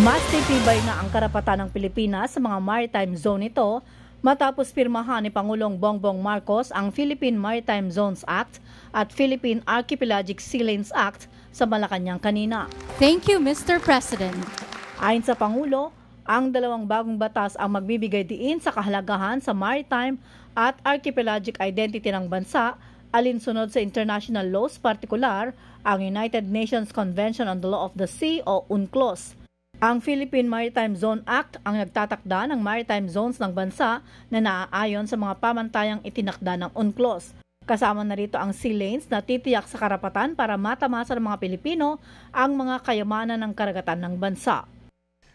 Mas titibay na ang karapatan ng Pilipinas sa mga maritime zone ito matapos pirmahan ni Pangulong Bongbong Marcos ang Philippine Maritime Zones Act at Philippine Archipelagic Sea Lanes Act sa Malacanang kanina. Thank you, Mr. President. Ayon sa Pangulo, ang dalawang bagong batas ang magbibigay diin sa kahalagahan sa maritime at archipelagic identity ng bansa alinsunod sa international laws, partikular ang United Nations Convention on the Law of the Sea o UNCLOS ang Philippine Maritime Zone Act ang nagtatakda ng maritime zones ng bansa na naaayon sa mga pamantayang itinakda ng UNCLOS. Kasama na rito ang sea lanes na titiyak sa karapatan para matamasa ng mga Pilipino ang mga kayamanan ng karagatan ng bansa.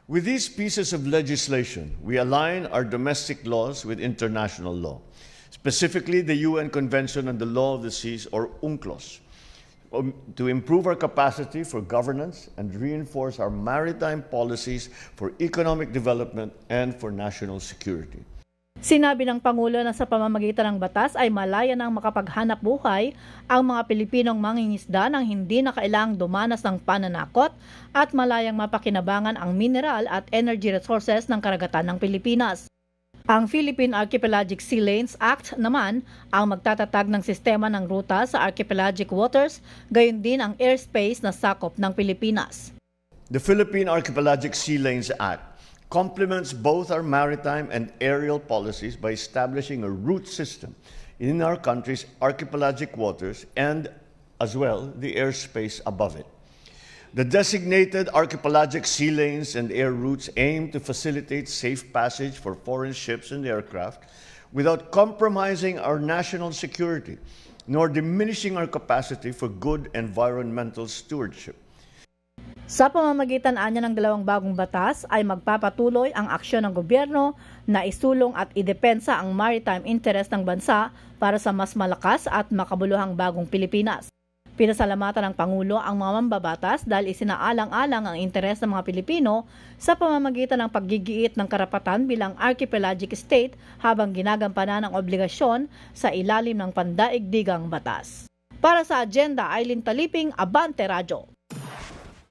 With these pieces of legislation, we align our domestic laws with international law, specifically the UN Convention on the Law of the Seas or UNCLOS. Um, to improve our capacity for governance and reinforce our maritime policies for economic development and for national security. Sinabi ng Pangulo na sa pamamagitan ng batas ay malaya nang makapaghanap buhay ang mga Pilipinong mangingisda nang hindi na kailang dumanas ng pananakot at malayang mapakinabangan ang mineral at energy resources ng karagatan ng Pilipinas. Ang Philippine Archipelagic Sea Lanes Act naman ang magtatatag ng sistema ng ruta sa archipelagic waters, gayon din ang airspace na sakop ng Pilipinas. The Philippine Archipelagic Sea Lanes Act complements both our maritime and aerial policies by establishing a route system in our country's archipelagic waters and as well the airspace above it. The designated archipelagic sea lanes and air routes aim to facilitate safe passage for foreign ships and aircraft without compromising our national security nor diminishing our capacity for good environmental stewardship. Sa pamamagitan anya ng dalawang bagong batas ay magpapatuloy ang aksyon ng gobyerno na isulong at idepensa ang maritime interest ng bansa para sa mas malakas at makabuluhang bagong Pilipinas. Pinasalamatan ng Pangulo ang mga mambabatas dahil isinaalang-alang ang interes ng mga Pilipino sa pamamagitan ng paggigiit ng karapatan bilang archipelagic state habang ginagampanan ang obligasyon sa ilalim ng pandaigdigang batas. Para sa agenda, Eileen Taliping, Abante Radyo.